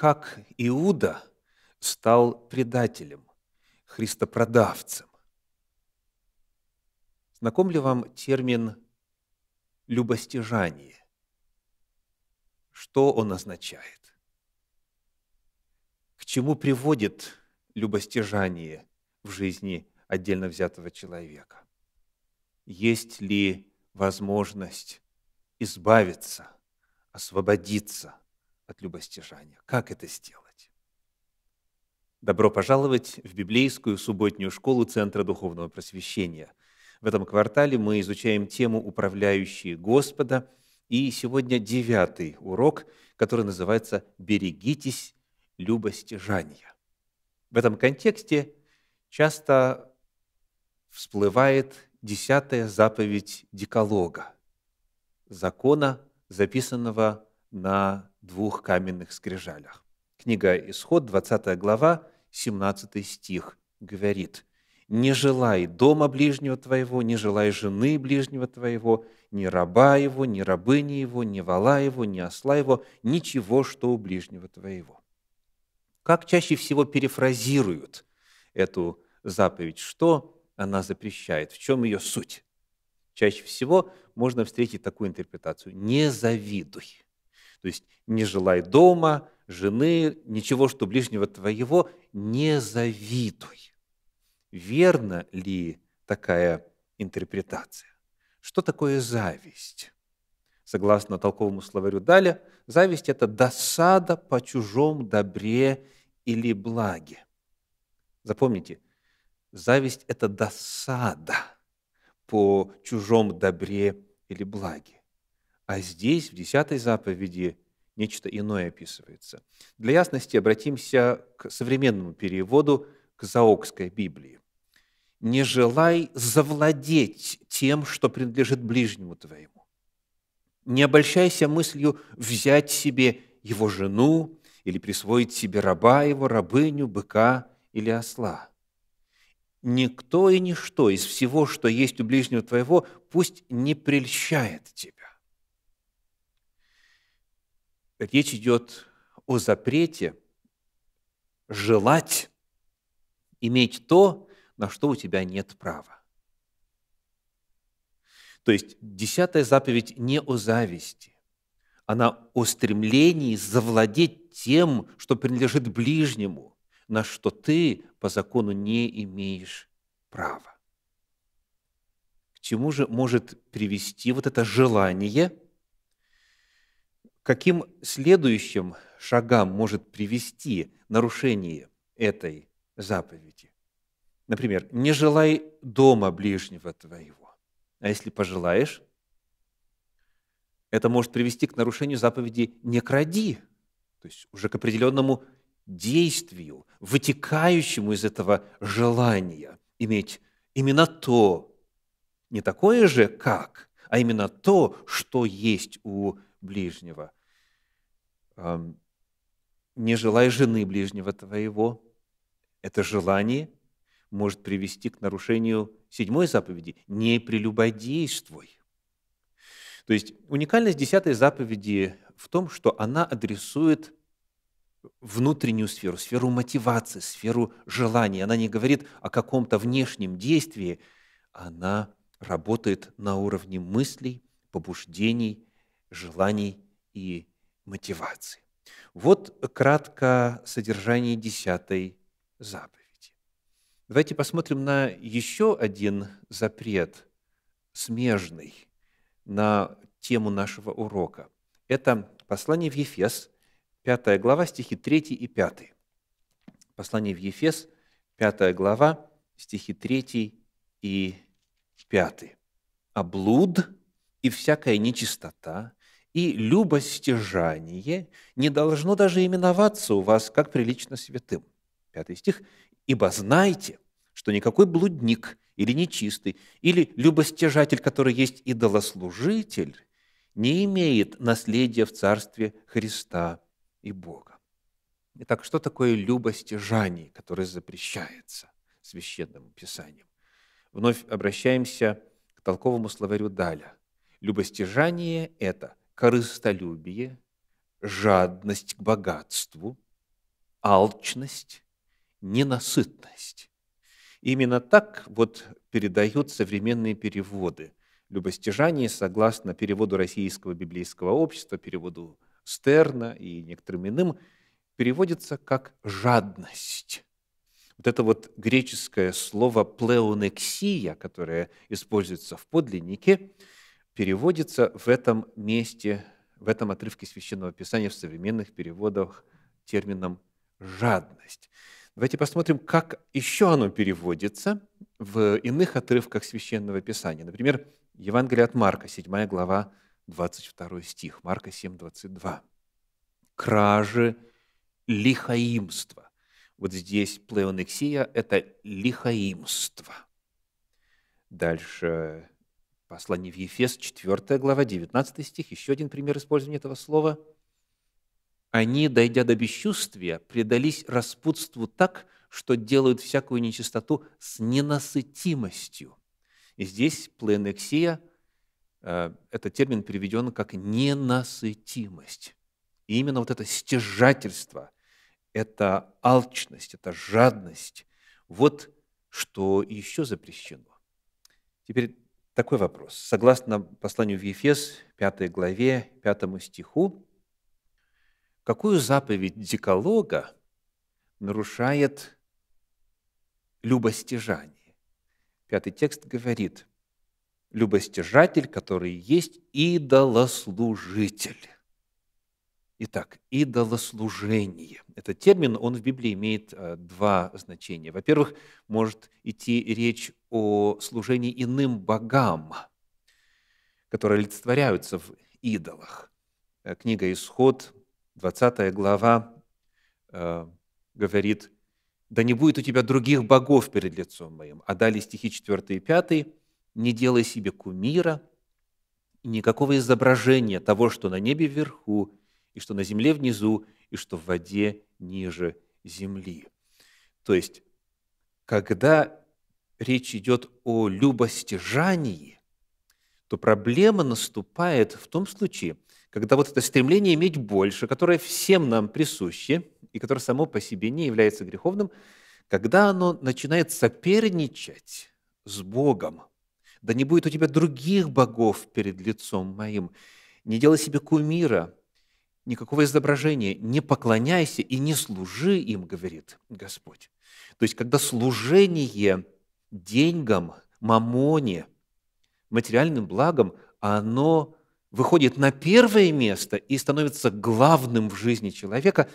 как Иуда стал предателем, христопродавцем. Знаком ли вам термин «любостяжание»? Что он означает? К чему приводит любостяжание в жизни отдельно взятого человека? Есть ли возможность избавиться, освободиться от любостяжания. Как это сделать? Добро пожаловать в библейскую субботнюю школу Центра Духовного Просвещения. В этом квартале мы изучаем тему «Управляющие Господа», и сегодня девятый урок, который называется «Берегитесь любостяжания». В этом контексте часто всплывает десятая заповедь Диколога, закона, записанного на двух каменных скрижалях. Книга «Исход», 20 глава, 17 стих говорит, «Не желай дома ближнего твоего, не желай жены ближнего твоего, ни раба его, ни рабыни его, ни вала его, ни осла его, ничего, что у ближнего твоего». Как чаще всего перефразируют эту заповедь, что она запрещает, в чем ее суть? Чаще всего можно встретить такую интерпретацию – «не завидуй». То есть не желай дома, жены, ничего, что ближнего твоего, не завидуй. Верна ли такая интерпретация? Что такое зависть? Согласно толковому словарю Даля, зависть – это досада по чужом добре или благе. Запомните, зависть – это досада по чужом добре или благе. А здесь, в десятой заповеди, нечто иное описывается. Для ясности обратимся к современному переводу, к Заокской Библии. «Не желай завладеть тем, что принадлежит ближнему твоему. Не обольщайся мыслью взять себе его жену или присвоить себе раба его, рабыню, быка или осла. Никто и ничто из всего, что есть у ближнего твоего, пусть не прельщает тебя речь идет о запрете желать иметь то, на что у тебя нет права. То есть десятая заповедь не о зависти, она о стремлении завладеть тем, что принадлежит ближнему, на что ты по закону не имеешь права. К чему же может привести вот это желание каким следующим шагам может привести нарушение этой заповеди. Например, не желай дома ближнего твоего. А если пожелаешь, это может привести к нарушению заповеди «не кради», то есть уже к определенному действию, вытекающему из этого желания иметь именно то, не такое же как, а именно то, что есть у ближнего. Не желай жены ближнего твоего. Это желание может привести к нарушению седьмой заповеди. Не прелюбодействуй. То есть уникальность десятой заповеди в том, что она адресует внутреннюю сферу, сферу мотивации, сферу желания. Она не говорит о каком-то внешнем действии, она работает на уровне мыслей, побуждений желаний и мотиваций. Вот кратко содержание десятой заповеди. Давайте посмотрим на еще один запрет, смежный, на тему нашего урока. Это послание в Ефес, 5 глава, стихи 3 и 5. Послание в Ефес, 5 глава, стихи 3 и 5. «А и всякая нечистота, и любостяжание не должно даже именоваться у вас, как прилично святым. Пятый стих. «Ибо знайте, что никакой блудник или нечистый, или любостяжатель, который есть идолослужитель, не имеет наследия в Царстве Христа и Бога». Итак, что такое любостяжание, которое запрещается Священным Писанием? Вновь обращаемся к толковому словарю Даля. Любостяжание – это – корыстолюбие, жадность к богатству, алчность, ненасытность. Именно так вот передают современные переводы. Любостяжание, согласно переводу Российского библейского общества, переводу Стерна и некоторым иным, переводится как «жадность». Вот это вот греческое слово «плеонексия», которое используется в подлиннике, переводится в этом месте, в этом отрывке Священного Писания в современных переводах термином «жадность». Давайте посмотрим, как еще оно переводится в иных отрывках Священного Писания. Например, Евангелие от Марка, 7 глава, 22 стих, Марка 7, 22. «Кражи, лихаимство». Вот здесь плеонексия – это лихаимство. Дальше Послание в Ефес, 4 глава, 19 стих, еще один пример использования этого слова. «Они, дойдя до бесчувствия, предались распутству так, что делают всякую нечистоту с ненасытимостью». И здесь пленексия э, – этот термин переведен как «ненасытимость». И именно вот это стяжательство, это алчность, это жадность – вот что еще запрещено. Теперь такой вопрос. Согласно посланию в Ефес, 5 главе, 5 стиху, какую заповедь диколога нарушает любостяжание? Пятый текст говорит, любостяжатель, который есть идолослужитель. Итак, идолослужение. Этот термин, он в Библии имеет э, два значения. Во-первых, может идти речь о служении иным богам, которые олицетворяются в идолах. Э, книга «Исход», 20 глава, э, говорит, «Да не будет у тебя других богов перед лицом моим». А далее стихи 4 и 5, «Не делай себе кумира, никакого изображения того, что на небе вверху, и что на земле внизу, и что в воде ниже земли. То есть, когда речь идет о любостяжании, то проблема наступает в том случае, когда вот это стремление иметь больше, которое всем нам присуще, и которое само по себе не является греховным, когда оно начинает соперничать с Богом. Да не будет у тебя других богов перед лицом моим. Не делай себе кумира, никакого изображения, не поклоняйся и не служи им, говорит Господь. То есть, когда служение деньгам, мамоне, материальным благом, оно выходит на первое место и становится главным в жизни человека,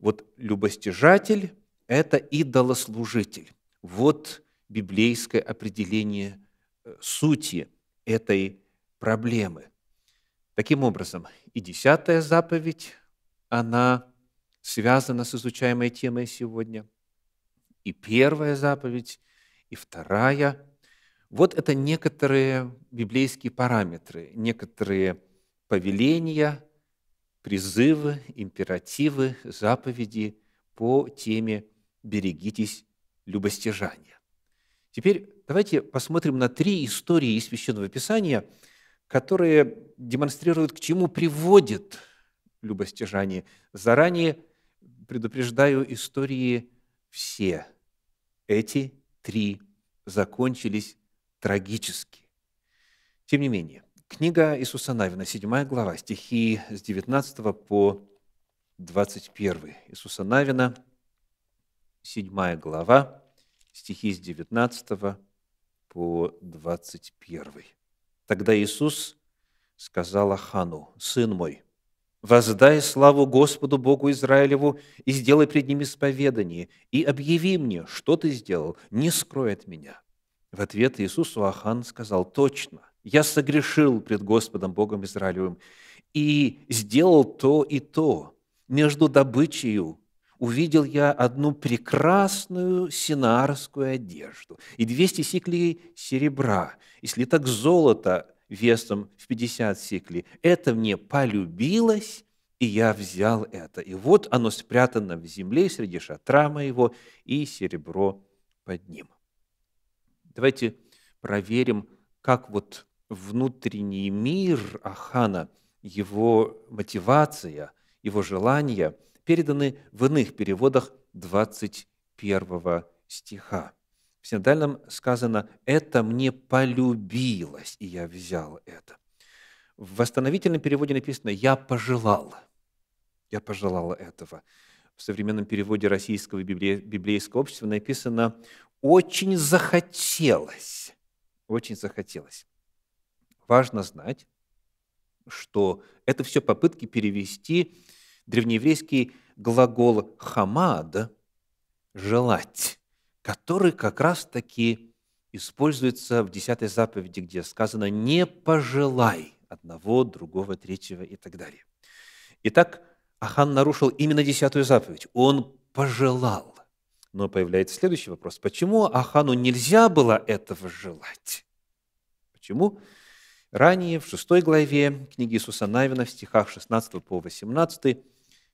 вот любостяжатель – это идолослужитель. Вот библейское определение э, сути этой проблемы. Таким образом, и десятая заповедь, она связана с изучаемой темой сегодня, и первая заповедь, и вторая. Вот это некоторые библейские параметры, некоторые повеления, призывы, императивы, заповеди по теме «берегитесь любостяжания». Теперь давайте посмотрим на три истории из Священного Писания – которые демонстрируют, к чему приводит любостяжание. Заранее предупреждаю истории все. Эти три закончились трагически. Тем не менее, книга Иисуса Навина, 7 глава, стихи с 19 по 21. Иисуса Навина, 7 глава, стихи с 19 по 21. Тогда Иисус сказал Ахану, «Сын мой, воздай славу Господу Богу Израилеву и сделай пред ним исповедание, и объяви мне, что ты сделал, не скроет меня». В ответ Иисусу Ахан сказал, «Точно, я согрешил пред Господом Богом Израилевым и сделал то и то между добычею увидел я одну прекрасную синарскую одежду и 200 сиклей серебра, и слиток золота весом в 50 сиклей. Это мне полюбилось, и я взял это. И вот оно спрятано в земле среди шатра моего, и серебро под ним. Давайте проверим, как вот внутренний мир Ахана, его мотивация, его желание – переданы в иных переводах 21 стиха. В синодальном сказано «это мне полюбилось, и я взял это». В восстановительном переводе написано «я пожелал». Я пожелал этого. В современном переводе российского библейского общества написано «очень захотелось». Очень захотелось. Важно знать, что это все попытки перевести древнееврейский глагол «хамад» – «желать», который как раз-таки используется в десятой заповеди, где сказано «не пожелай одного, другого, третьего» и так далее. Итак, Ахан нарушил именно десятую заповедь. Он пожелал. Но появляется следующий вопрос. Почему Ахану нельзя было этого желать? Почему? Ранее, в шестой главе книги Иисуса Навина, в стихах 16 по 18,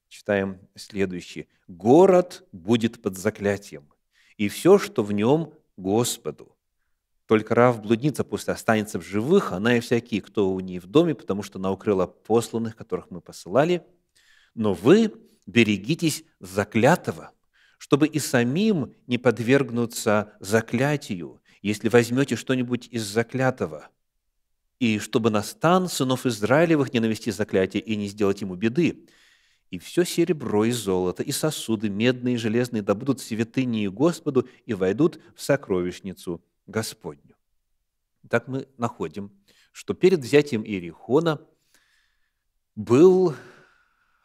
читаем следующее. «Город будет под заклятием, и все, что в нем, Господу. Только рав блудница пусть останется в живых, она и всякие, кто у ней в доме, потому что она укрыла посланных, которых мы посылали. Но вы берегитесь заклятого, чтобы и самим не подвергнуться заклятию, если возьмете что-нибудь из заклятого, и чтобы на стан сынов Израилевых не навести заклятие и не сделать ему беды, и все серебро и золото, и сосуды медные и железные добудут святыни Господу и войдут в сокровищницу Господню». Так мы находим, что перед взятием Иерихона был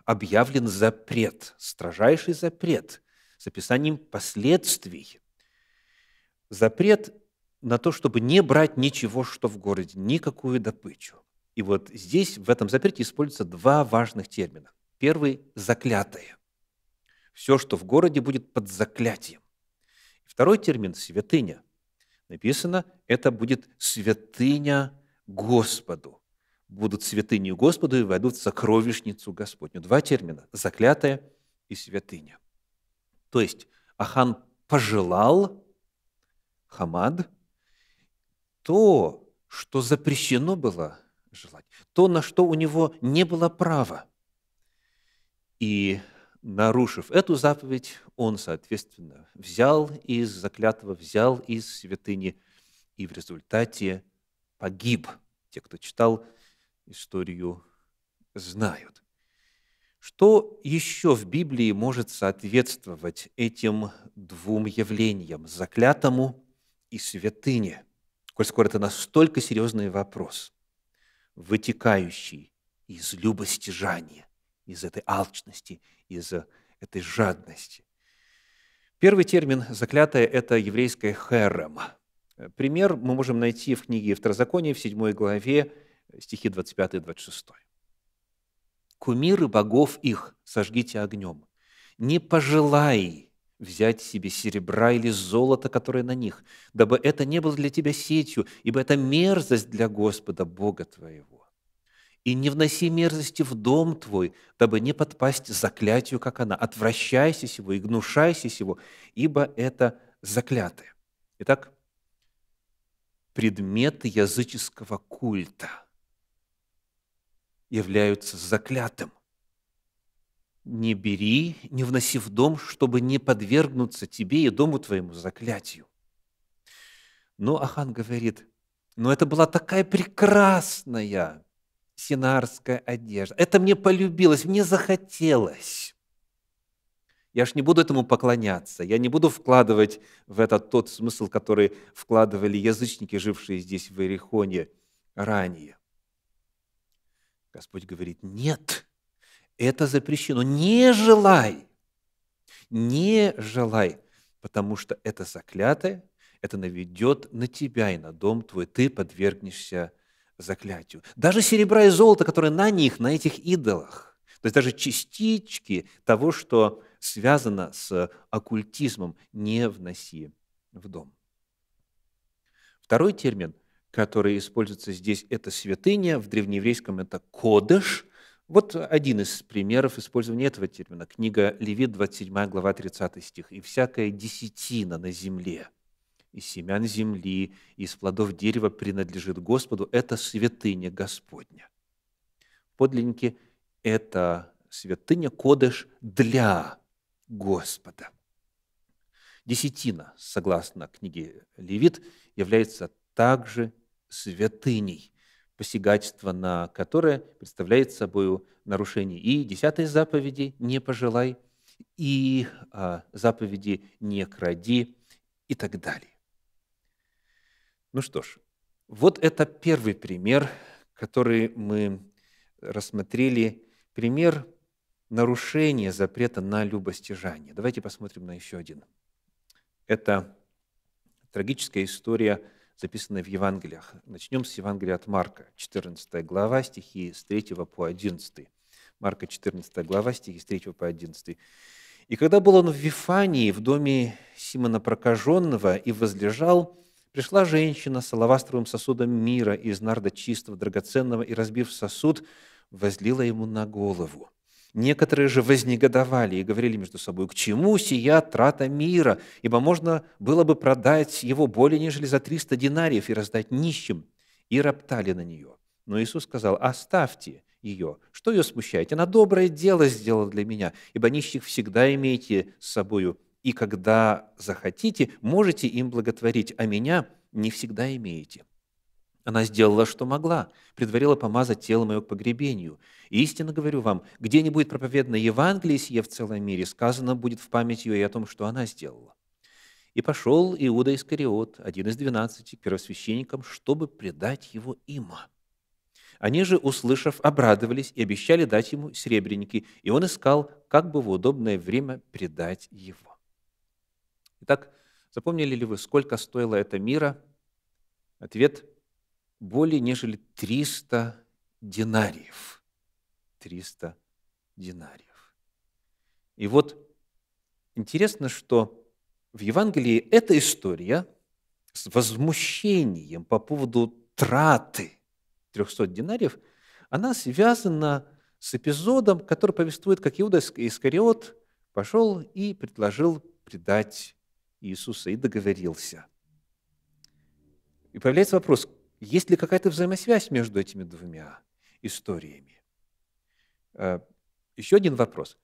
объявлен запрет, строжайший запрет с описанием последствий. Запрет на то, чтобы не брать ничего, что в городе, никакую добычу. И вот здесь в этом запрете используются два важных термина. Первый – заклятое. Все, что в городе, будет под заклятием. Второй термин – святыня. Написано, это будет святыня Господу. Будут святыню Господу и войдут в сокровищницу Господню. Два термина – заклятое и святыня. То есть Ахан пожелал, Хамад, то, что запрещено было желать, то, на что у него не было права – и нарушив эту заповедь, он, соответственно, взял из заклятого, взял из святыни, и в результате погиб. Те, кто читал историю, знают. Что еще в Библии может соответствовать этим двум явлениям – заклятому и святыне? Коль скоро это настолько серьезный вопрос, вытекающий из любостяжания, из этой алчности, из этой жадности. Первый термин «заклятое» – это еврейское «херем». Пример мы можем найти в книге Второзакония, в 7 главе, стихи 25 и 26. «Кумиры богов их сожгите огнем, не пожелай взять себе серебра или золото, которое на них, дабы это не было для тебя сетью, ибо это мерзость для Господа Бога твоего и не вноси мерзости в дом твой, дабы не подпасть заклятию, как она. Отвращайся сего и гнушайся сего, ибо это заклятое». Итак, предметы языческого культа являются заклятым. Не бери, не вноси в дом, чтобы не подвергнуться тебе и дому твоему заклятию. Но Ахан говорит, но это была такая прекрасная синарская одежда. Это мне полюбилось, мне захотелось. Я ж не буду этому поклоняться, я не буду вкладывать в это тот смысл, который вкладывали язычники, жившие здесь в Иерихоне ранее. Господь говорит, нет, это запрещено, не желай, не желай, потому что это заклятое, это наведет на тебя и на дом твой, ты подвергнешься заклятию. Даже серебра и золото, которые на них, на этих идолах. То есть даже частички того, что связано с оккультизмом, не вноси в дом. Второй термин, который используется здесь, это святыня, в древнееврейском это кодыш. Вот один из примеров использования этого термина. Книга Левит, 27 глава, 30 стих. «И всякая десятина на земле, из семян земли, из плодов дерева принадлежит Господу, это святыня Господня. Подлинники – это святыня Кодыш для Господа. Десятина, согласно книге Левит, является также святыней, посягательство на которое представляет собой нарушение и десятой заповеди «не пожелай», и а, заповеди «не кради» и так далее. Ну что ж, вот это первый пример, который мы рассмотрели. Пример нарушения запрета на любостяжание. Давайте посмотрим на еще один. Это трагическая история, записанная в Евангелиях. Начнем с Евангелия от Марка, 14 глава, стихи с 3 по 11. Марка 14 глава, стихи с 3 по 11. «И когда был он в Вифании, в доме Симона Прокаженного, и возлежал, Пришла женщина с алавастровым сосудом мира из нарда чистого, драгоценного, и, разбив сосуд, возлила ему на голову. Некоторые же вознегодовали и говорили между собой, «К чему сия трата мира? Ибо можно было бы продать его более, нежели за триста динариев и раздать нищим». И роптали на нее. Но Иисус сказал, «Оставьте ее. Что ее смущает? Она доброе дело сделала для меня, ибо нищих всегда имейте с собою и когда захотите, можете им благотворить, а меня не всегда имеете». Она сделала, что могла, предварила помазать тело мое к погребению. И истинно говорю вам, где не будет проповедано Евангелие сие в целом мире, сказано будет в память ее и о том, что она сделала. И пошел Иуда Искариот, один из двенадцати, первосвященникам, чтобы предать его им. Они же, услышав, обрадовались и обещали дать ему серебряники, и он искал, как бы в удобное время предать его. Итак, запомнили ли вы, сколько стоило это мира? Ответ – более нежели 300 динариев. 300 динариев. И вот интересно, что в Евангелии эта история с возмущением по поводу траты 300 динариев, она связана с эпизодом, который повествует, как Иуда Искариот пошел и предложил предать Иисуса и договорился. И появляется вопрос, есть ли какая-то взаимосвязь между этими двумя историями? Э, Еще один вопрос.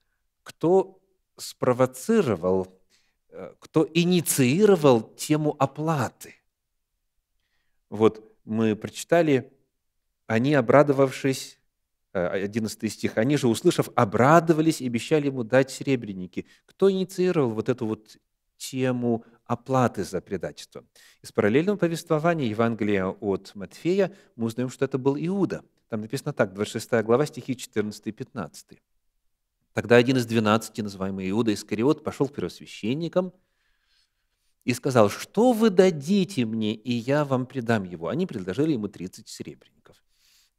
Кто спровоцировал, э, кто инициировал тему оплаты? Вот мы прочитали, они, обрадовавшись, 11 э, стих, они же, услышав, обрадовались и обещали ему дать серебряники. Кто инициировал вот эту вот тему оплаты за предательство. Из параллельного повествования Евангелия от Матфея мы узнаем, что это был Иуда. Там написано так, 26 глава, стихи 14 и 15. Тогда один из двенадцати, называемый Иуда Искариот, пошел к первосвященникам и сказал, что вы дадите мне, и я вам предам его. Они предложили ему 30 серебряников.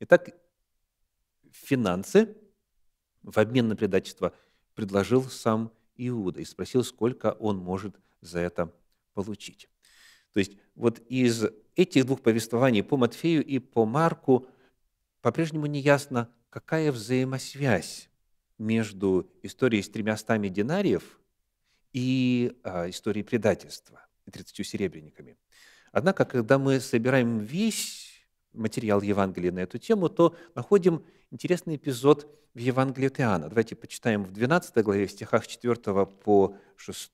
Итак, финансы в обмен на предательство предложил сам Иуда и спросил, сколько он может за это получить. То есть вот из этих двух повествований по Матфею и по Марку по-прежнему не ясно, какая взаимосвязь между историей с тремястами динариев и а, историей предательства и тридцатью серебряниками. Однако, когда мы собираем весь материал Евангелия на эту тему, то находим интересный эпизод в Евангелии от Иоанна. Давайте почитаем в 12 главе, в стихах 4 по 6.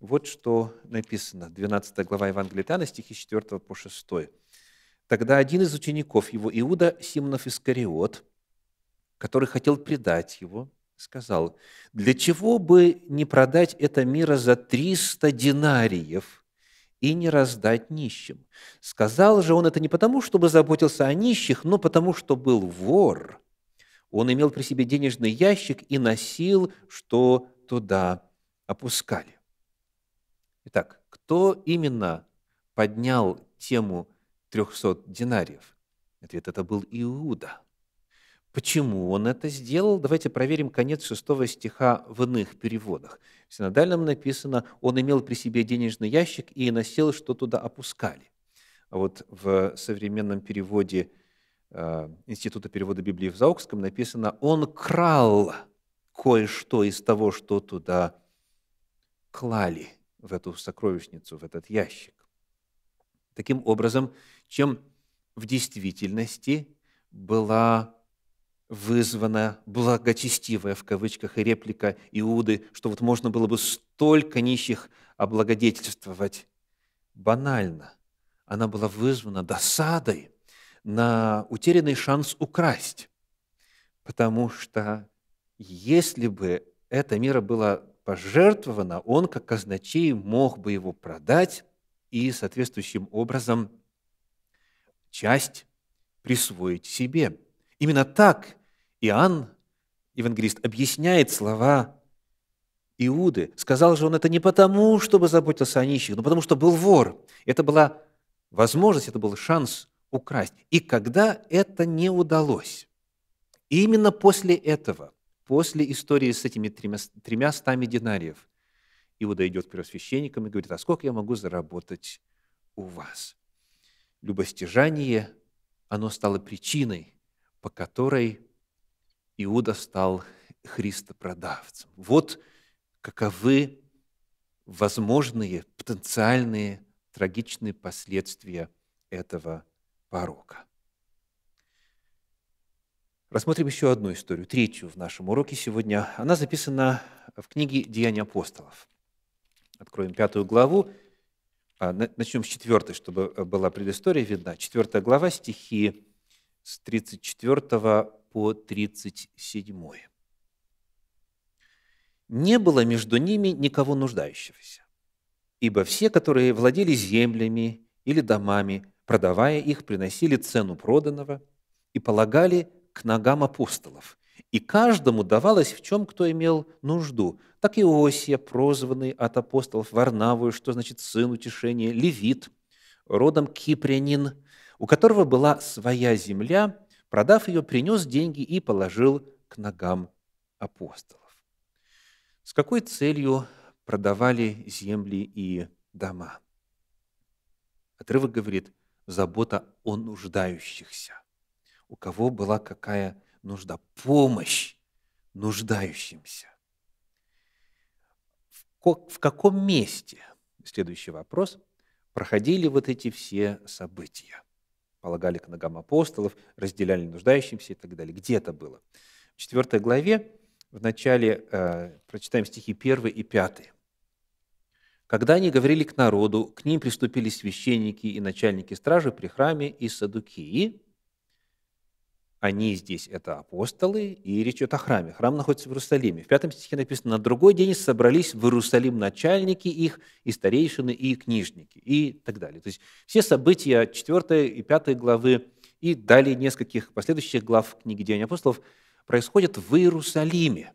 Вот что написано, 12 глава Евангелия от Иоанна, стихи 4 по 6. «Тогда один из учеников его, Иуда Симонов Искариот, который хотел предать его, сказал, «Для чего бы не продать это мира за 300 динариев?» и не раздать нищим. Сказал же он это не потому, чтобы заботился о нищих, но потому, что был вор. Он имел при себе денежный ящик и носил, что туда опускали. Итак, кто именно поднял тему 300 динариев? Ответ – это был Иуда. Почему он это сделал? Давайте проверим конец шестого стиха в иных переводах. В синодальном написано, он имел при себе денежный ящик и носил, что туда опускали. А вот в современном переводе э, Института перевода Библии в Заокском написано, он крал кое-что из того, что туда клали, в эту сокровищницу, в этот ящик. Таким образом, чем в действительности была вызвана благочестивая, в кавычках, и реплика Иуды, что вот можно было бы столько нищих облагодетельствовать. Банально. Она была вызвана досадой на утерянный шанс украсть. Потому что если бы эта мера была пожертвована, он, как казначей, мог бы его продать и соответствующим образом часть присвоить себе. Именно так Иоанн, евангелист, объясняет слова Иуды. Сказал же он это не потому, чтобы заботился о нищих, но потому что был вор. Это была возможность, это был шанс украсть. И когда это не удалось, именно после этого, после истории с этими тремя, тремя стами динариев, Иуда идет к первосвященникам и говорит, а сколько я могу заработать у вас? Любостяжание, оно стало причиной, по которой Иуда стал христопродавцем. Вот каковы возможные потенциальные трагичные последствия этого порока. Рассмотрим еще одну историю, третью в нашем уроке сегодня. Она записана в книге «Деяния апостолов». Откроем пятую главу. А, начнем с четвертой, чтобы э, была предыстория видна. Четвертая глава, стихи с 34 по 37. Не было между ними никого нуждающегося, ибо все, которые владели землями или домами, продавая их, приносили цену проданного и полагали к ногам апостолов – и каждому давалось, в чем кто имел нужду. Так и Осия, прозванный от апостолов Варнавую, что значит «сын утешения», левит, родом кипрянин, у которого была своя земля, Продав ее, принес деньги и положил к ногам апостолов. С какой целью продавали земли и дома? Отрывок говорит, забота о нуждающихся. У кого была какая нужда? Помощь нуждающимся. В каком месте, следующий вопрос, проходили вот эти все события? полагали к ногам апостолов, разделяли нуждающимся и так далее. Где это было? В 4 главе, в начале, э, прочитаем стихи 1 и 5. Когда они говорили к народу, к ним приступили священники и начальники стражи при храме и садукии, они здесь – это апостолы, и речь идет о храме. Храм находится в Иерусалиме. В пятом стихе написано, «На другой день собрались в Иерусалим начальники их, и старейшины, и книжники», и так далее. То есть все события 4 и 5 главы и далее нескольких последующих глав книги «Деяния апостолов» происходят в Иерусалиме.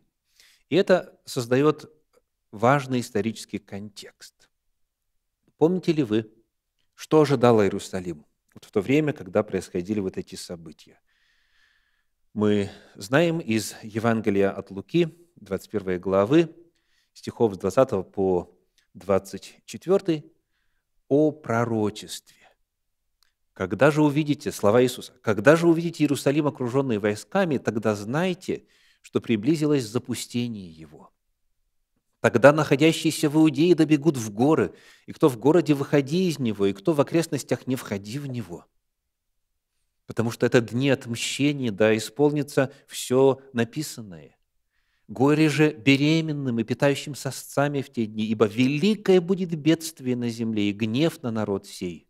И это создает важный исторический контекст. Помните ли вы, что ожидало Иерусалим вот в то время, когда происходили вот эти события? мы знаем из Евангелия от Луки, 21 главы, стихов с 20 по 24, о пророчестве. Когда же увидите, слова Иисуса, когда же увидите Иерусалим, окруженный войсками, тогда знайте, что приблизилось запустение его. Тогда находящиеся в Иудее добегут в горы, и кто в городе, выходи из него, и кто в окрестностях, не входи в него – потому что это дни отмщения, да, исполнится все написанное. Горе же беременным и питающим сосцами в те дни, ибо великое будет бедствие на земле и гнев на народ сей.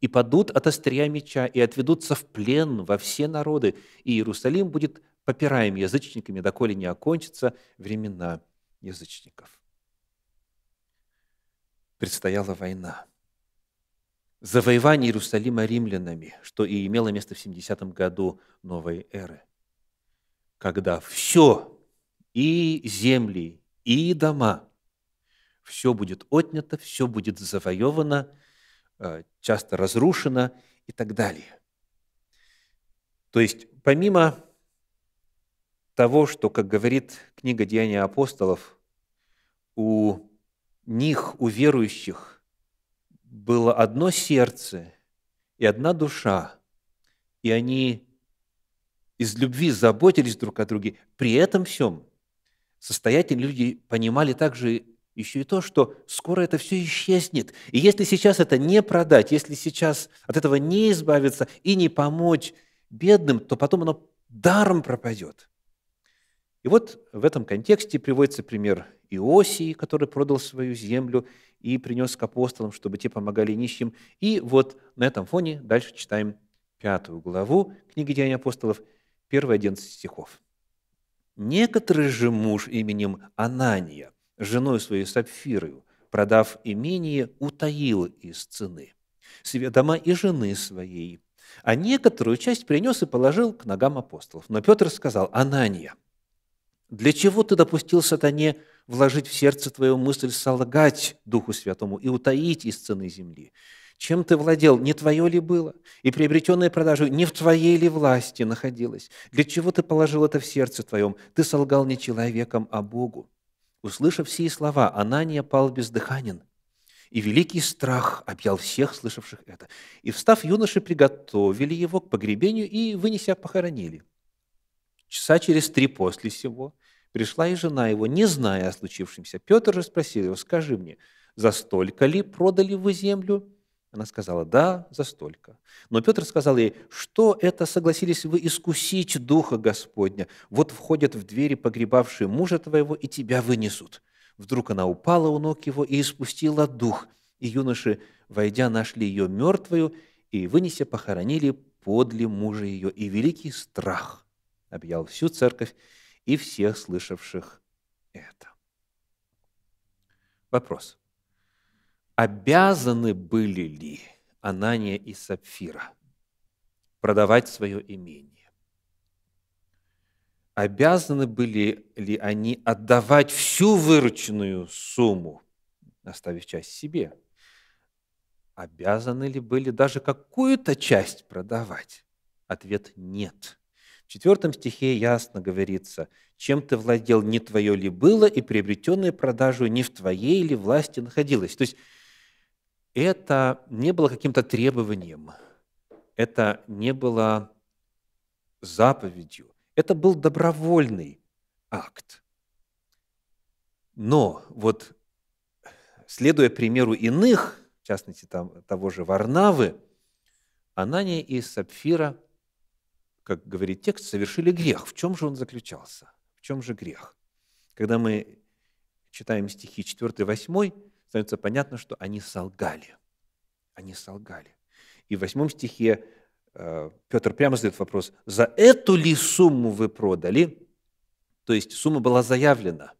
И падут от острия меча, и отведутся в плен во все народы, и Иерусалим будет попираем язычниками, доколе не окончатся времена язычников. Предстояла война – завоевание Иерусалима римлянами, что и имело место в 70 году новой эры, когда все, и земли, и дома, все будет отнято, все будет завоевано, э, часто разрушено и так далее. То есть, помимо того, что, как говорит книга «Деяния апостолов», у них, у верующих – было одно сердце и одна душа, и они из любви заботились друг о друге. При этом всем состоятельные люди понимали также еще и то, что скоро это все исчезнет. И если сейчас это не продать, если сейчас от этого не избавиться и не помочь бедным, то потом оно даром пропадет. И вот в этом контексте приводится пример Иосии, который продал свою землю и принес к апостолам, чтобы те помогали нищим. И вот на этом фоне дальше читаем пятую главу книги Деяний апостолов, первые 11 стихов. «Некоторый же муж именем Анания, женой своей Сапфирою, продав имение, утаил из цены, дома и жены своей, а некоторую часть принес и положил к ногам апостолов. Но Петр сказал, Анания, для чего ты допустил сатане вложить в сердце твою мысль солгать Духу Святому и утаить из цены земли. Чем ты владел, не твое ли было? И приобретенное продажу не в твоей ли власти находилось? Для чего ты положил это в сердце твоем? Ты солгал не человеком, а Богу. Услышав все слова, Анания пал бездыханен, и великий страх объял всех, слышавших это. И, встав, юноши приготовили его к погребению и, вынеся, похоронили. Часа через три после сего Пришла и жена его, не зная о случившемся. Петр же спросил его, скажи мне, за столько ли продали вы землю? Она сказала, да, за столько. Но Петр сказал ей, что это согласились вы искусить Духа Господня? Вот входят в двери погребавшие мужа твоего, и тебя вынесут. Вдруг она упала у ног его и испустила дух. И юноши, войдя, нашли ее мертвую, и, вынеся, похоронили подле мужа ее. И великий страх объял всю церковь и всех слышавших это. Вопрос. Обязаны были ли Анания и Сапфира продавать свое имение? Обязаны были ли они отдавать всю вырученную сумму, оставив часть себе? Обязаны ли были даже какую-то часть продавать? Ответ – нет. В четвертом стихе ясно говорится, чем ты владел, не твое ли было, и приобретенное продажу не в твоей ли власти находилось. То есть это не было каким-то требованием, это не было заповедью, это был добровольный акт. Но вот следуя примеру иных, в частности там, того же Варнавы, Анания и Сапфира – как говорит текст, совершили грех. В чем же он заключался? В чем же грех? Когда мы читаем стихи 4 и 8, становится понятно, что они солгали. Они солгали. И в 8 стихе э, Петр прямо задает вопрос, за эту ли сумму вы продали? То есть сумма была заявлена.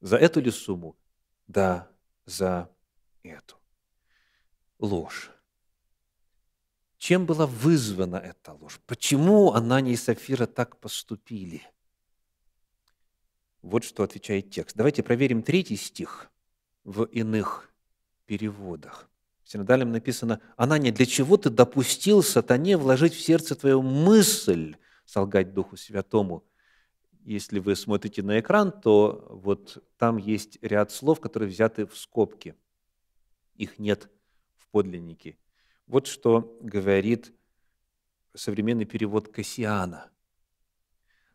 За эту ли сумму? Да, за эту. Ложь. Чем была вызвана эта ложь? Почему Анания и Сафира так поступили? Вот что отвечает текст. Давайте проверим третий стих в иных переводах. В Синодальном написано, «Анания, для чего ты допустил сатане вложить в сердце твою мысль солгать Духу Святому?» Если вы смотрите на экран, то вот там есть ряд слов, которые взяты в скобки. Их нет в подлиннике. Вот что говорит современный перевод Кассиана.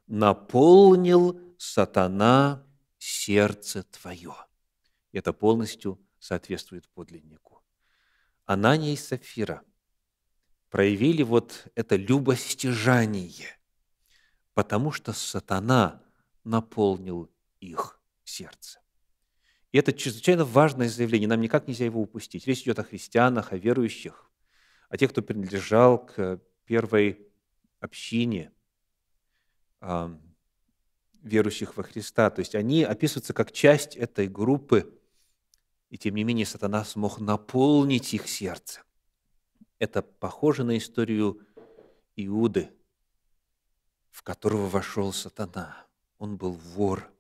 «Наполнил сатана сердце твое». Это полностью соответствует подлиннику. Анания и Сафира проявили вот это любостяжание, потому что сатана наполнил их сердце. И это чрезвычайно важное заявление, нам никак нельзя его упустить. Речь идет о христианах, о верующих, а тех, кто принадлежал к первой общине верующих во Христа. То есть они описываются как часть этой группы, и тем не менее сатана смог наполнить их сердце. Это похоже на историю Иуды, в которого вошел сатана. Он был вор.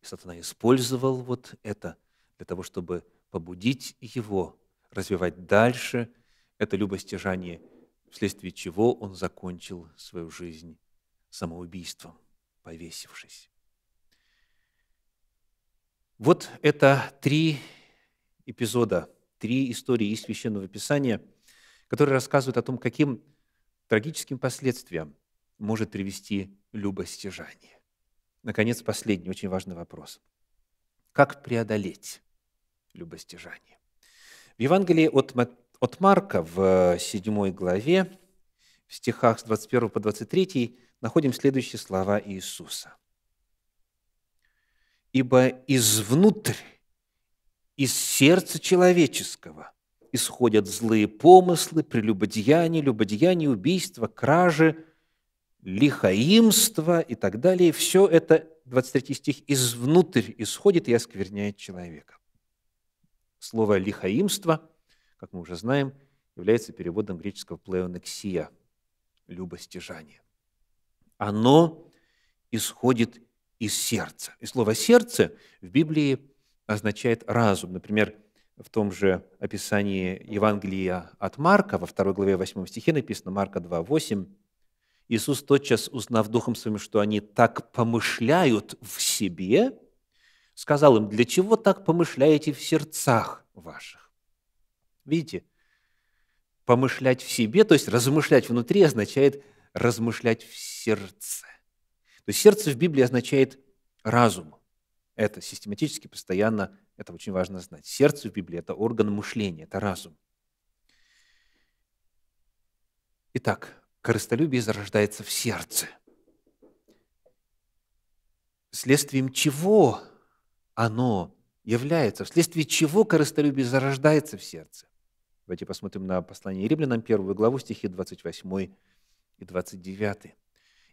И сатана использовал вот это для того, чтобы побудить его развивать дальше – это любостяжание, вследствие чего он закончил свою жизнь самоубийством, повесившись. Вот это три эпизода, три истории из Священного Писания, которые рассказывают о том, каким трагическим последствиям может привести любостяжание. Наконец, последний, очень важный вопрос. Как преодолеть любостяжание? В Евангелии от от Марка в 7 э, главе, в стихах с 21 по 23, находим следующие слова Иисуса. «Ибо извнутрь, из сердца человеческого исходят злые помыслы, прелюбодеяния, любодеяния, убийства, кражи, лихаимство и так далее. Все это, 23 стих, извнутрь исходит и оскверняет человека. Слово «лихаимство» – как мы уже знаем, является переводом греческого плеонексия – любостяжание. Оно исходит из сердца. И слово «сердце» в Библии означает разум. Например, в том же описании Евангелия от Марка, во второй главе 8 стихе написано, Марка 2, 8, Иисус, тотчас узнав духом своим, что они так помышляют в себе, сказал им, для чего так помышляете в сердцах ваших? Видите? Помышлять в себе, то есть размышлять внутри означает размышлять в сердце. То есть сердце в Библии означает разум. Это систематически, постоянно, это очень важно знать. Сердце в Библии – это орган мышления, это разум. Итак, корыстолюбие зарождается в сердце. Следствием чего оно является? Вследствие чего корыстолюбие зарождается в сердце? Давайте посмотрим на послание римлянам, первую главу, стихи 28 и 29.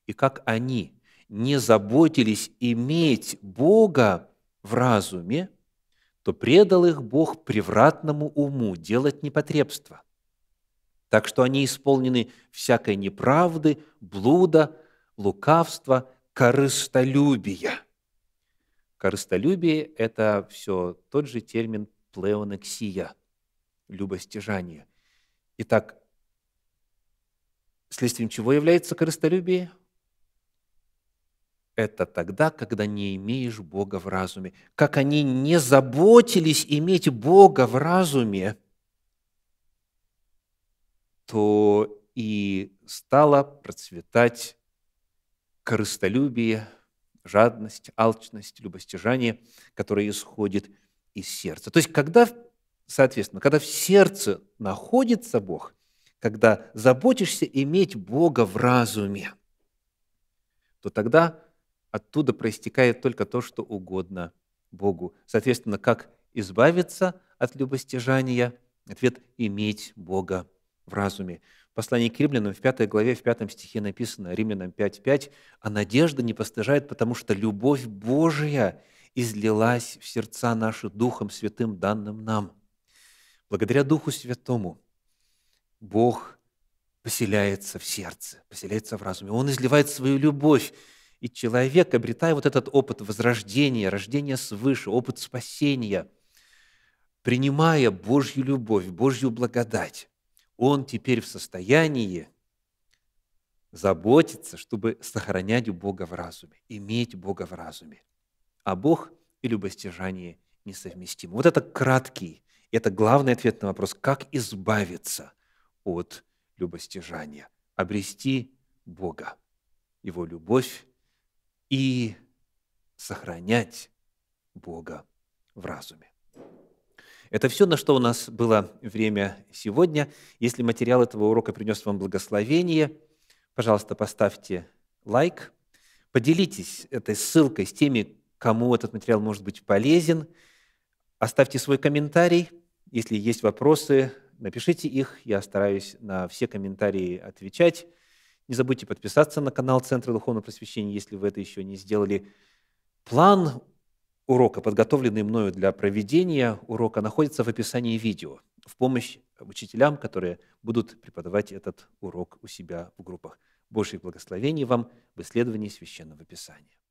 «И как они не заботились иметь Бога в разуме, то предал их Бог превратному уму делать непотребство. Так что они исполнены всякой неправды, блуда, лукавства, корыстолюбия». Корыстолюбие – это все тот же термин плеонексия – любостяжание. Итак, следствием чего является корыстолюбие? Это тогда, когда не имеешь Бога в разуме. Как они не заботились иметь Бога в разуме, то и стало процветать корыстолюбие, жадность, алчность, любостяжание, которое исходит из сердца. То есть, когда Соответственно, когда в сердце находится Бог, когда заботишься иметь Бога в разуме, то тогда оттуда проистекает только то, что угодно Богу. Соответственно, как избавиться от любостяжания? Ответ – иметь Бога в разуме. В послании к римлянам в 5 главе, в 5 стихе написано, римлянам 5.5, «А надежда не постыжает, потому что любовь Божия излилась в сердца наши Духом Святым, данным нам». Благодаря Духу Святому Бог поселяется в сердце, поселяется в разуме. Он изливает свою любовь. И человек, обретая вот этот опыт возрождения, рождения свыше, опыт спасения, принимая Божью любовь, Божью благодать, он теперь в состоянии заботиться, чтобы сохранять Бога в разуме, иметь Бога в разуме. А Бог и любостяжание несовместимы. Вот это краткий это главный ответ на вопрос, как избавиться от любостяжания, обрести Бога, Его любовь и сохранять Бога в разуме. Это все, на что у нас было время сегодня. Если материал этого урока принес вам благословение, пожалуйста, поставьте лайк, поделитесь этой ссылкой с теми, кому этот материал может быть полезен, оставьте свой комментарий – если есть вопросы, напишите их. Я стараюсь на все комментарии отвечать. Не забудьте подписаться на канал Центра Духовного Просвещения, если вы это еще не сделали. План урока, подготовленный мною для проведения урока, находится в описании видео в помощь учителям, которые будут преподавать этот урок у себя в группах. Божьих благословений вам в исследовании Священного Писания.